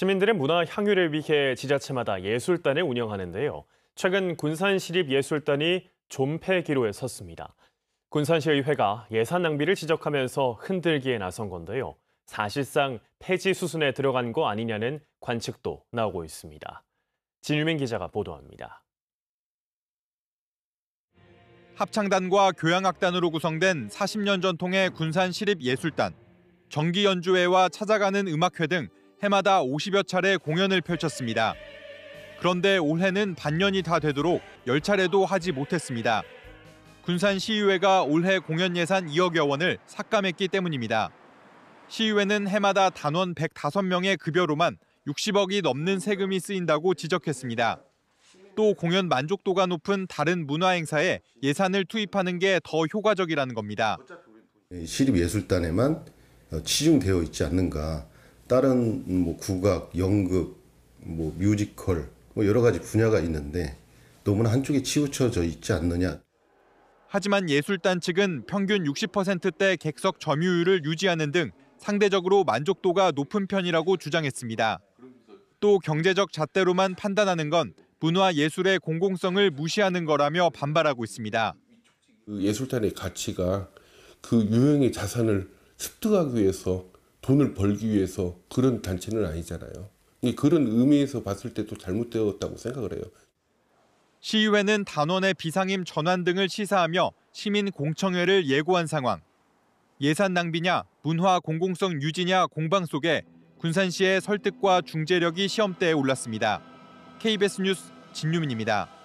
시민들의 문화 향유를 위해 지자체마다 예술단을 운영하는데요. 최근 군산시립예술단이 존폐기로에 섰습니다. 군산시의회가 예산 낭비를 지적하면서 흔들기에 나선 건데요. 사실상 폐지 수순에 들어간 거 아니냐는 관측도 나오고 있습니다. 진유민 기자가 보도합니다. 합창단과 교향악단으로 구성된 40년 전통의 군산시립예술단, 정기연주회와 찾아가는 음악회 등 해마다 50여 차례 공연을 펼쳤습니다. 그런데 올해는 반년이 다 되도록 10차례도 하지 못했습니다. 군산시의회가 올해 공연 예산 2억여 원을 삭감했기 때문입니다. 시의회는 해마다 단원 105명의 급여로만 60억이 넘는 세금이 쓰인다고 지적했습니다. 또 공연 만족도가 높은 다른 문화 행사에 예산을 투입하는 게 더 효과적이라는 겁니다. 네, 시립예술단에만 어, 치중되어 있지 않는가. 다른 뭐 국악, 연극, 뭐 뮤지컬 뭐 여러 가지 분야가 있는데 너무나 한쪽에 치우쳐져 있지 않느냐. 하지만 예술단 측은 평균 60%대 객석 점유율을 유지하는 등 상대적으로 만족도가 높은 편이라고 주장했습니다. 또 경제적 잣대로만 판단하는 건 문화 예술의 공공성을 무시하는 거라며 반발하고 있습니다. 그 예술단의 가치가 그 유형의 자산을 습득하기 위해서 돈을 벌기 위해서 그런 단체는 아니잖아요. 그런 의미에서 봤을 때도 잘못되었다고 생각을 해요. 시의회는 단원의 비상임 전환 등을 시사하며 시민 공청회를 예고한 상황. 예산 낭비냐, 문화 공공성 유지냐 공방 속에 군산시의 설득과 중재력이 시험대에 올랐습니다. KBS 뉴스 진유민입니다.